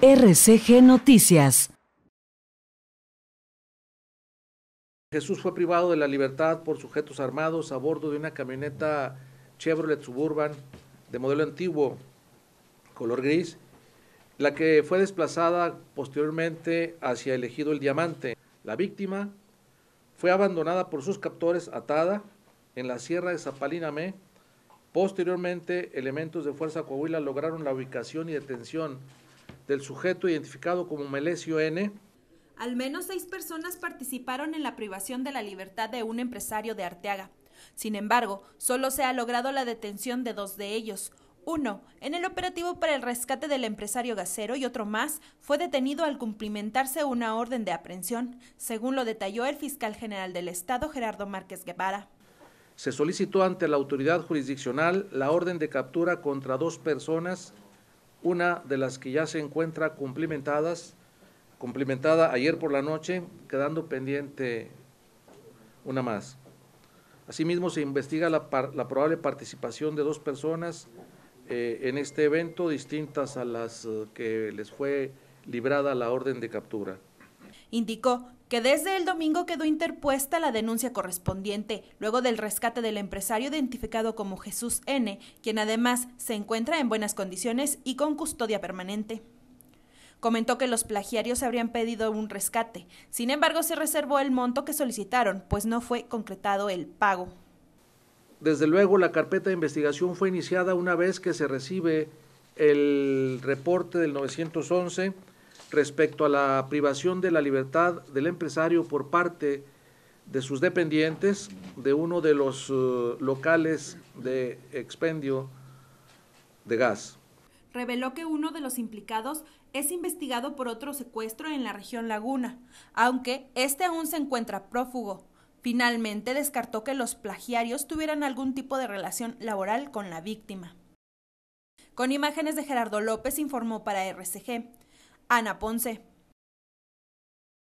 RCG Noticias. Jesús fue privado de la libertad por sujetos armados a bordo de una camioneta Chevrolet Suburban de modelo antiguo, color gris, la que fue desplazada posteriormente hacia el ejido El Diamante. La víctima fue abandonada por sus captores atada en la sierra de Zapalíname. Posteriormente, elementos de Fuerza Coahuila lograron la ubicación y detención del sujeto identificado como Melesio N. Al menos seis personas participaron en la privación de la libertad de un empresario de Arteaga. Sin embargo, solo se ha logrado la detención de dos de ellos. Uno, en el operativo para el rescate del empresario gasero y otro más, fue detenido al cumplimentarse una orden de aprehensión, según lo detalló el fiscal general del Estado, Gerardo Márquez Guevara. Se solicitó ante la autoridad jurisdiccional la orden de captura contra dos personas una de las que ya se encuentra cumplimentadas, cumplimentada ayer por la noche, quedando pendiente una más. Asimismo, se investiga la, probable participación de dos personas eh, en este evento, distintas a las eh, que les fue librada la orden de captura. Indicó que desde el domingo quedó interpuesta la denuncia correspondiente, luego del rescate del empresario identificado como Jesús N., quien además se encuentra en buenas condiciones y con custodia permanente. Comentó que los plagiarios habrían pedido un rescate, sin embargo se reservó el monto que solicitaron, pues no fue concretado el pago. Desde luego la carpeta de investigación fue iniciada una vez que se recibe el reporte del 911 respecto a la privación de la libertad del empresario por parte de sus dependientes de uno de los eh, locales de expendio de gas. Reveló que uno de los implicados es investigado por otro secuestro en la región Laguna, aunque este aún se encuentra prófugo. Finalmente descartó que los plagiarios tuvieran algún tipo de relación laboral con la víctima. Con imágenes de Gerardo López informó para RCG Ana Ponce.